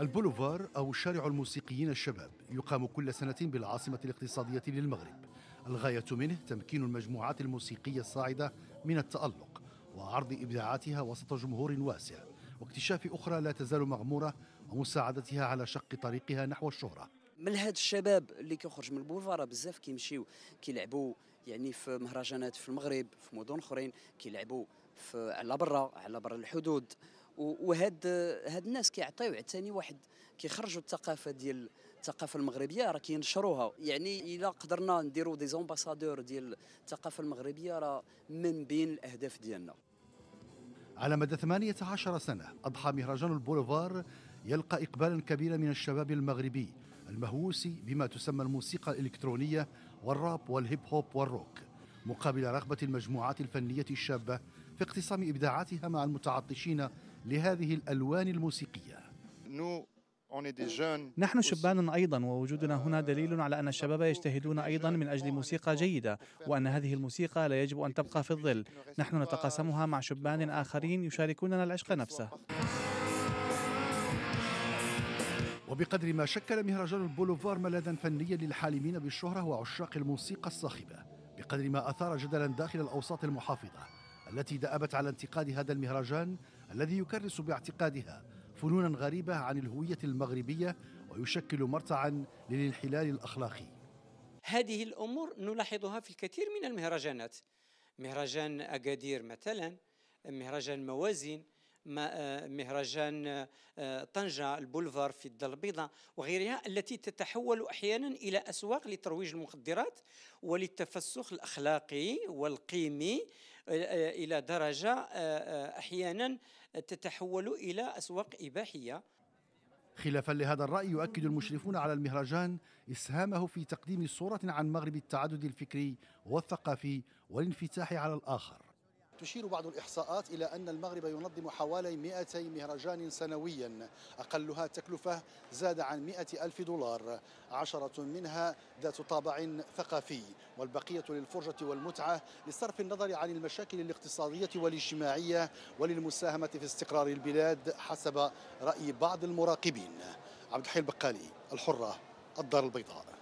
البولوفار أو شارع الموسيقيين الشباب يقام كل سنة بالعاصمة الاقتصادية للمغرب الغاية منه تمكين المجموعات الموسيقية الصاعدة من التألق وعرض إبداعاتها وسط جمهور واسع واكتشاف أخرى لا تزال مغمورة ومساعدتها على شق طريقها نحو الشهرة من هاد الشباب اللي كيخرج من البولفار بزاف كيمشيو كيلعبوا يعني في مهرجانات في المغرب في مدن اخرين كيلعبوا على برا على برا الحدود وهاد هاد الناس كيعطيو عتاني واحد كيخرجوا الثقافه ديال الثقافه المغربيه راه كينشروها يعني الا قدرنا نديروا دي زومباسادور ديال الثقافه المغربيه راه من بين الاهداف ديالنا على مدى 18 سنه اضحى مهرجان البوليفار يلقى اقبالا كبيرا من الشباب المغربي المهووس بما تسمى الموسيقى الالكترونيه والراب والهيب هوب والروك مقابل رغبه المجموعات الفنيه الشابه في اقتسام ابداعاتها مع المتعطشين لهذه الألوان الموسيقية نحن شبان أيضا ووجودنا هنا دليل على أن الشباب يجتهدون أيضا من أجل موسيقى جيدة وأن هذه الموسيقى لا يجب أن تبقى في الظل نحن نتقاسمها مع شبان آخرين يشاركوننا العشق نفسه وبقدر ما شكل مهرجان البولوفار ملاذا فنيا للحالمين بالشهرة وعشاق الموسيقى الصاخبة بقدر ما أثار جدلا داخل الأوساط المحافظة التي دأبت على انتقاد هذا المهرجان الذي يكرس باعتقادها فنونا غريبة عن الهوية المغربية ويشكل مرتعا للانحلال الأخلاقي هذه الأمور نلاحظها في الكثير من المهرجانات مهرجان أكادير مثلا مهرجان موازين آه، مهرجان آه، طنجة البولفار في الدار البيضاء وغيرها التي تتحول أحيانا إلى أسواق لترويج المخدرات وللتفسخ الأخلاقي والقيمي الى درجه آه، آه، احيانا تتحول الى اسواق اباحيه خلافا لهذا الرأي يؤكد المشرفون على المهرجان إسهامه في تقديم صورة عن مغرب التعدد الفكري والثقافي والانفتاح على الآخر تشير بعض الإحصاءات إلى أن المغرب ينظم حوالي 200 مهرجان سنويا أقلها تكلفة زاد عن 100 ألف دولار عشرة منها ذات طابع ثقافي والبقية للفرجة والمتعة لصرف النظر عن المشاكل الاقتصادية والاجتماعية وللمساهمة في استقرار البلاد حسب رأي بعض المراقبين عبد الحي البقالي الحرة الدار البيضاء